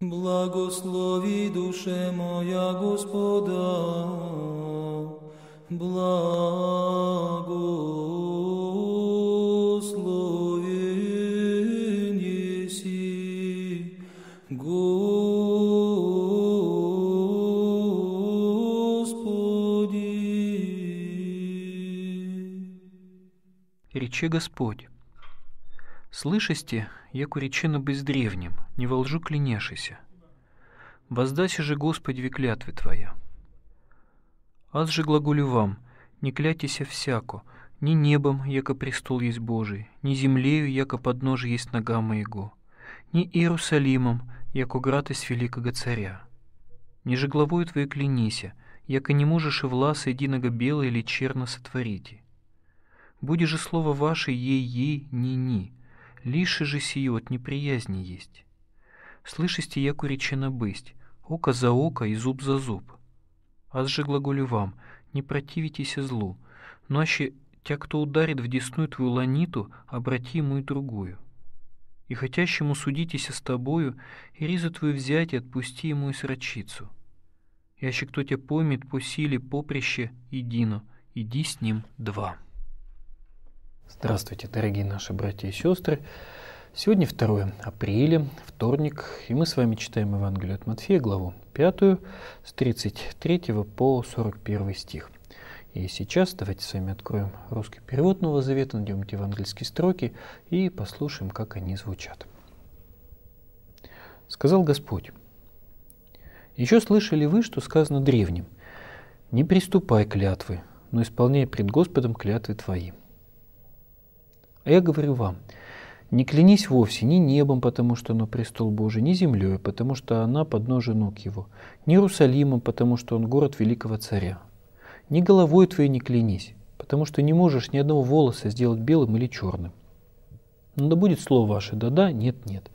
Благослови душе моя Господа, благослови неси, Господи. Речи Господь. Слышасте, яку речено быть древним, не волжу лжу клянешися. Воздайся же Господь ве клятвы Твоя. Аз же глаголю вам, не клятися всяко, ни небом, яко престол есть Божий, ни землею, яко поднож есть нога моего, ни Иерусалимом, яко град из великого царя. Не же главою твоей клянися, яко не можешь и власа единого бело или черно сотворите. Буде же слово ваше ей-ей, ни-ни, лише же сие от неприязни есть. Слышите, яку речено бысть, око за око и зуб за зуб. Аз же глаголю вам, не противитесь злу, но аще тя, кто ударит в десную твою ланиту, обрати ему и другую. И хотящему судитесь с тобою, и ризу твою взять и отпусти ему и срочицу. Яще кто тебя помнит по силе поприще едино, иди с ним два». Здравствуйте, дорогие наши братья и сестры. Сегодня 2 апреля, вторник, и мы с вами читаем Евангелие от Матфея, главу 5, с 33 по 41 стих. И сейчас давайте с вами откроем русский перевод Нового Завета, найдем эти евангельские строки и послушаем, как они звучат. Сказал Господь, «Еще слышали вы, что сказано древним, не приступай клятвы, но исполняй пред Господом клятвы твои». А я говорю вам, не клянись вовсе ни небом, потому что оно престол Божий, ни землей, потому что она подножие ног его, ни Иерусалимом, потому что он город великого царя. Ни головой твоей не клянись, потому что не можешь ни одного волоса сделать белым или черным. Но ну да будет слово ваше «да-да», «нет-нет».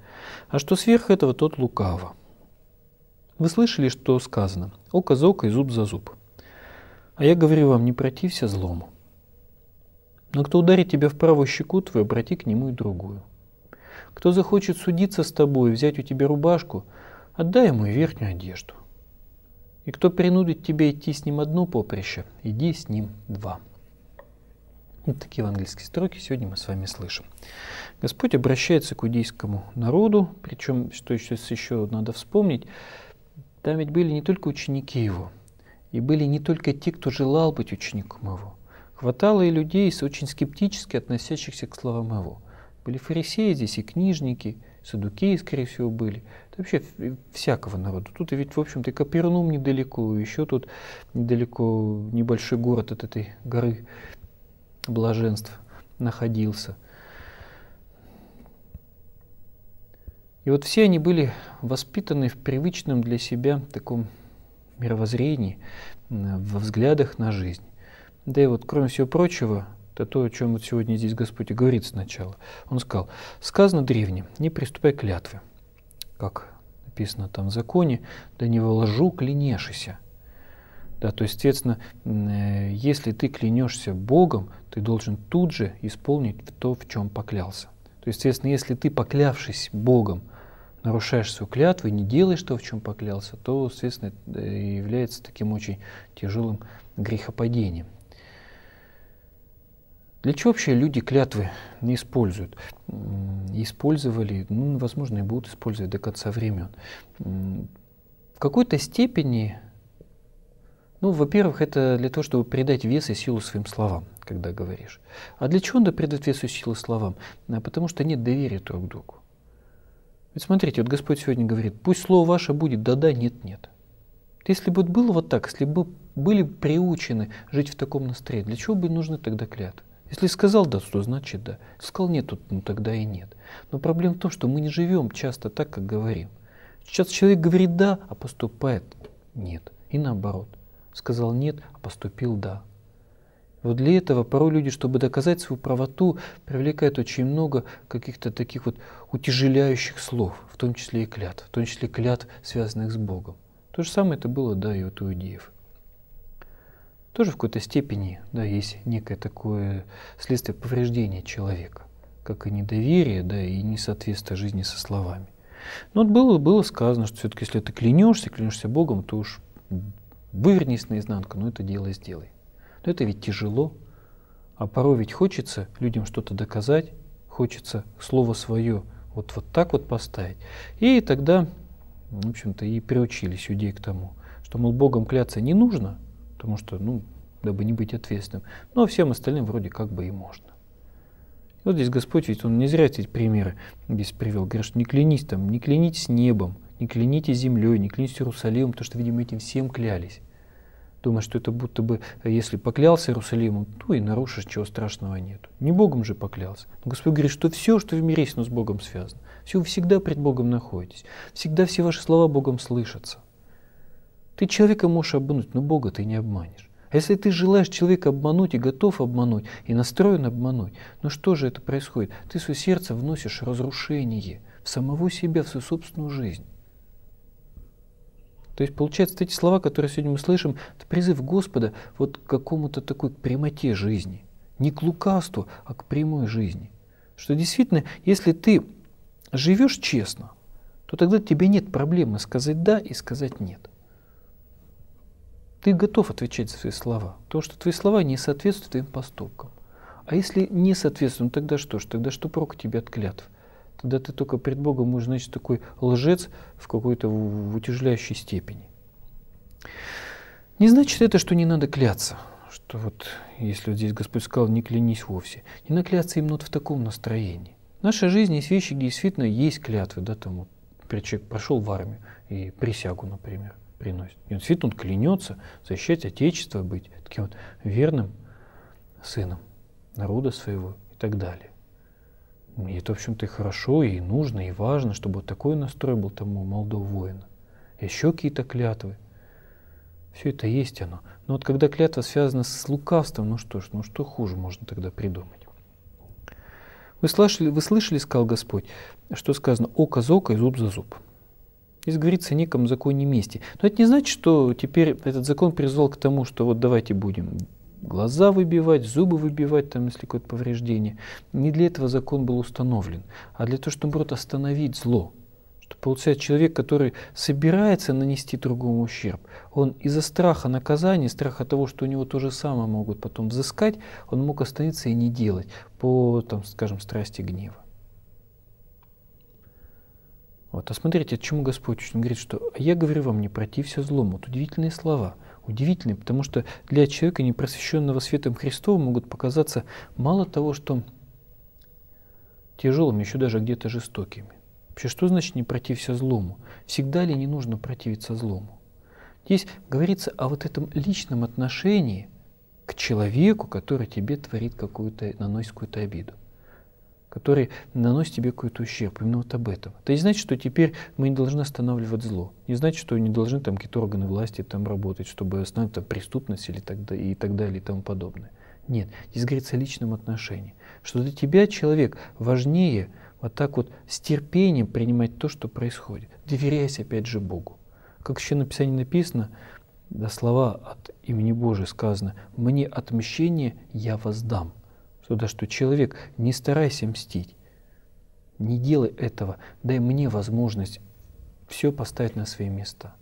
А что сверх этого, тот лукаво. Вы слышали, что сказано «око за око и зуб за зуб». А я говорю вам, не протився злому. Но кто ударит тебя в правую щеку, твой обрати к нему и другую. Кто захочет судиться с тобой и взять у тебя рубашку, отдай ему и верхнюю одежду. И кто принудит тебя идти с ним одно поприще, иди с ним два. Вот такие евангельские строки сегодня мы с вами слышим. Господь обращается к иудейскому народу, причем, что еще, еще надо вспомнить, там ведь были не только ученики его, и были не только те, кто желал быть учеником его – Хватало и людей, очень скептически относящихся к словам его. Были фарисеи здесь и книжники, садукеи, скорее всего, были. Это вообще всякого народа. Тут ведь, в общем-то, и Капернум недалеко, еще тут недалеко небольшой город от этой горы блаженств находился. И вот все они были воспитаны в привычном для себя таком мировоззрении, во взглядах на жизнь. Да и вот, кроме всего прочего, это то, о чем вот сегодня здесь Господь и говорит сначала. Он сказал, сказано древним, не приступай к клятвы, как написано там в законе, да не вложу клянешься. Да, то есть, соответственно, э, если ты клянешься Богом, ты должен тут же исполнить то, в чем поклялся. То есть, соответственно, если ты, поклявшись Богом, нарушаешь свою клятву и не делаешь то, в чем поклялся, то, соответственно, э, является таким очень тяжелым грехопадением. Для чего вообще люди клятвы не используют? Использовали, ну, возможно, и будут использовать до конца времен. В какой-то степени, ну, во-первых, это для того, чтобы придать вес и силу своим словам, когда говоришь. А для чего надо придать вес и силу словам? А Потому что нет доверия друг другу. Ведь смотрите, вот Господь сегодня говорит, пусть слово ваше будет да-да, нет-нет. Если бы было вот так, если бы были приучены жить в таком настроении, для чего бы нужны тогда клятвы? Если сказал да, то значит да. Если сказал нет, то ну, тогда и нет. Но проблема в том, что мы не живем часто так, как говорим. Сейчас человек говорит да, а поступает нет. И наоборот. Сказал нет, а поступил да. Вот для этого порой люди, чтобы доказать свою правоту, привлекают очень много каких-то таких вот утяжеляющих слов, в том числе и клят, в том числе клят связанных с Богом. То же самое это было, да, и вот у иудеев тоже в какой-то степени да, есть некое такое следствие повреждения человека, как и недоверие, да, и несоответствие жизни со словами. Но ну, вот было, было сказано, что все-таки если ты клянешься, клянешься Богом, то уж вывернись наизнанку, но это дело сделай. Но это ведь тяжело, а порой ведь хочется людям что-то доказать, хочется слово свое вот, вот так вот поставить. И тогда, в общем-то, и приучились людей к тому, что, мол, Богом кляться не нужно – потому что, ну, дабы не быть ответственным. Ну, а всем остальным вроде как бы и можно. вот здесь Господь, ведь Он не зря эти примеры здесь привел. Говорит, что не клянись там, не клянитесь небом, не клянитесь землей, не клянитесь Иерусалимом, потому что, видимо, этим всем клялись. Думаю, что это будто бы, если поклялся Иерусалимом, то и нарушишь, чего страшного нет. Не Богом же поклялся. Но Господь говорит, что все, что в мире есть, но с Богом связано. Все, вы всегда пред Богом находитесь. Всегда все ваши слова Богом слышатся. Ты человека можешь обмануть, но Бога ты не обманешь. А если ты желаешь человека обмануть и готов обмануть, и настроен обмануть, ну что же это происходит? Ты в свое сердце вносишь разрушение в самого себя, в свою собственную жизнь. То есть, получается, эти слова, которые сегодня мы слышим, это призыв Господа вот к какому-то такой к прямоте жизни. Не к лукавству, а к прямой жизни. Что действительно, если ты живешь честно, то тогда тебе нет проблемы сказать «да» и сказать «нет» ты готов отвечать за свои слова, потому что твои слова не соответствуют твоим поступкам. А если не соответствуют, ну тогда что ж? Тогда что прок тебе от клятв? Тогда ты только перед Богом можешь, значит, такой лжец в какой-то утяжеляющей степени. Не значит это, что не надо кляться, что вот если вот здесь Господь сказал, не клянись вовсе. Не накляться именно вот в таком настроении. В нашей жизни есть вещи, где действительно есть клятвы, да, там вот, человек прошел в армию и присягу, например, приносит. И он действительно он клянется защищать Отечество, быть таким вот верным сыном народа своего и так далее. И это, в общем-то, и хорошо, и нужно, и важно, чтобы вот такой настрой был тому молодого воина. Еще какие-то клятвы. Все это есть оно. Но вот когда клятва связана с лукавством, ну что ж, ну что хуже можно тогда придумать? Вы слышали, вы слышали, сказал Господь, что сказано «око за око и зуб за зуб». Здесь говорится о неком законе мести. Но это не значит, что теперь этот закон призвал к тому, что вот давайте будем глаза выбивать, зубы выбивать, там, если какое-то повреждение. Не для этого закон был установлен, а для того, чтобы, наоборот, остановить зло. Что получается, человек, который собирается нанести другому ущерб, он из-за страха наказания, страха того, что у него то же самое могут потом взыскать, он мог остановиться и не делать по, там, скажем, страсти гнева. Вот. А смотрите, от чему Господь учит. Он говорит, что «я говорю вам, не протився злому». Вот удивительные слова. Удивительные, потому что для человека, не просвещенного светом Христовым, могут показаться мало того, что тяжелыми, еще даже где-то жестокими. Вообще, что значит «не протився злому»? Всегда ли не нужно противиться злому? Здесь говорится о вот этом личном отношении к человеку, который тебе творит какую-то, наносит какую-то обиду который наносит тебе какой-то ущерб, именно вот об этом. Это не значит, что теперь мы не должны останавливать зло, не значит, что не должны там какие-то органы власти там работать, чтобы остановить там преступность или так, и так далее и тому подобное. Нет, здесь говорится о личном отношении, что для тебя человек важнее вот так вот с терпением принимать то, что происходит, доверяясь опять же Богу. Как еще на Писании написано, да, слова от имени Божия сказано, «Мне отмщение я воздам» туда, что человек, не старайся мстить, не делай этого, дай мне возможность все поставить на свои места.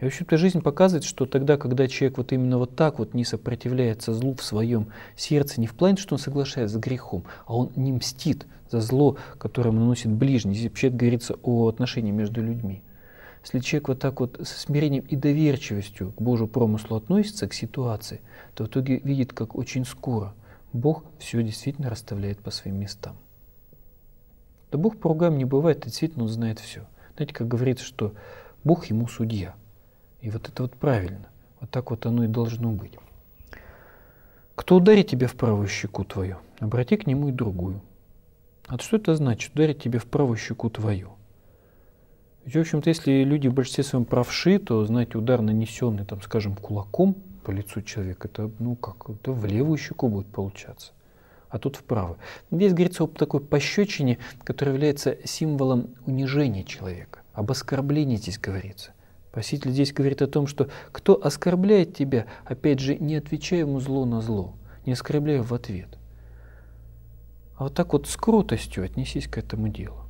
И, в общем-то, жизнь показывает, что тогда, когда человек вот именно вот так вот не сопротивляется злу в своем сердце, не в плане, что он соглашается с грехом, а он не мстит за зло, которое наносит ближний. Здесь вообще говорится о отношении между людьми. Если человек вот так вот со смирением и доверчивостью к Божьему промыслу относится, к ситуации, то в итоге видит, как очень скоро Бог все действительно расставляет по своим местам. Да Бог по ругам не бывает, действительно Он знает все. Знаете, как говорится, что Бог ему судья. И вот это вот правильно. Вот так вот оно и должно быть. Кто ударит тебя в правую щеку твою, обрати к нему и другую. А что это значит, Ударит тебе в правую щеку твою? Ведь, в общем-то, если люди в большинстве своем правши, то, знаете, удар, нанесенный, там, скажем, кулаком – по лицу человека, это, ну как, это в левую щеку будет получаться, а тут вправо. Здесь говорится об такой пощечине, которая является символом унижения человека, об оскорблении здесь говорится. Спаситель здесь говорит о том, что кто оскорбляет тебя, опять же, не отвечай ему зло на зло, не оскорбляя в ответ. А вот так вот с крутостью отнесись к этому делу.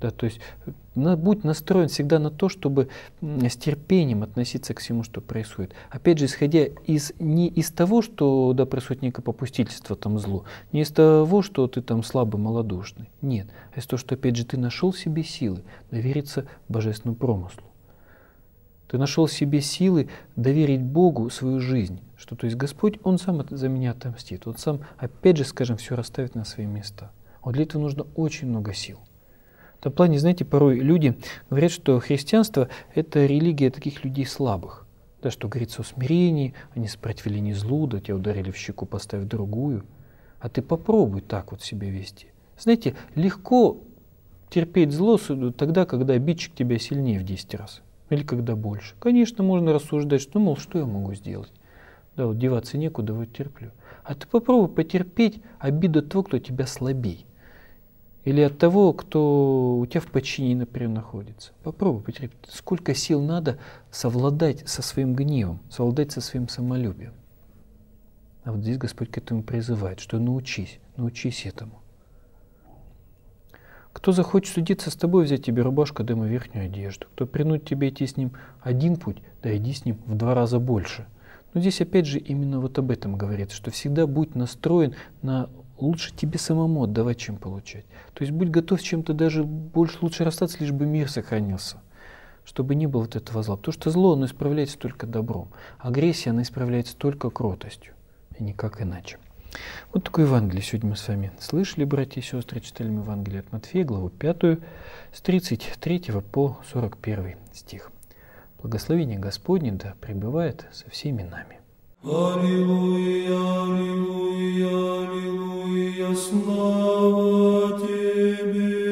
Да, то есть на, будь настроен всегда на то, чтобы с терпением относиться к всему, что происходит. Опять же, исходя из, не из того, что да, происходит некое попустительство, там, зло, не из того, что ты там слабый, малодушный. Нет, а из того, что, опять же, ты нашел в себе силы довериться божественному промыслу. Ты нашел в себе силы доверить Богу свою жизнь, что то есть Господь, Он сам за меня отомстит, Он сам, опять же, скажем, все расставит на свои места. Вот для этого нужно очень много сил этом плане, знаете, порой люди говорят, что христианство – это религия таких людей слабых. Да, что говорится о смирении, они сопротивили не злу, да тебя ударили в щеку, поставь другую. А ты попробуй так вот себя вести. Знаете, легко терпеть зло э, тогда, когда обидчик тебя сильнее в 10 раз или когда больше. Конечно, можно рассуждать, что, мол, что я могу сделать? Да, вот деваться некуда, вот терплю. А ты попробуй потерпеть обиду того, кто тебя слабей или от того, кто у тебя в подчинении, например, находится. Попробуй, потерпи. Сколько сил надо совладать со своим гневом, совладать со своим самолюбием. А вот здесь Господь к этому призывает, что научись, научись этому. Кто захочет судиться с тобой, взять тебе рубашку, дым и верхнюю одежду. Кто принудит тебе идти с ним один путь, да иди с ним в два раза больше. Но здесь опять же именно вот об этом говорит, что всегда будь настроен на лучше тебе самому отдавать, чем получать. То есть будь готов чем-то даже больше, лучше расстаться, лишь бы мир сохранился, чтобы не было вот этого зла. Потому что зло, оно исправляется только добром. Агрессия, она исправляется только кротостью, и а никак иначе. Вот такой Евангелие сегодня мы с вами слышали, братья и сестры, читали мы Евангелие от Матфея, главу 5, с 33 по 41 стих. Благословение Господне да пребывает со всеми нами. Alleluia, Alleluia, Alleluia, Slava Tebe.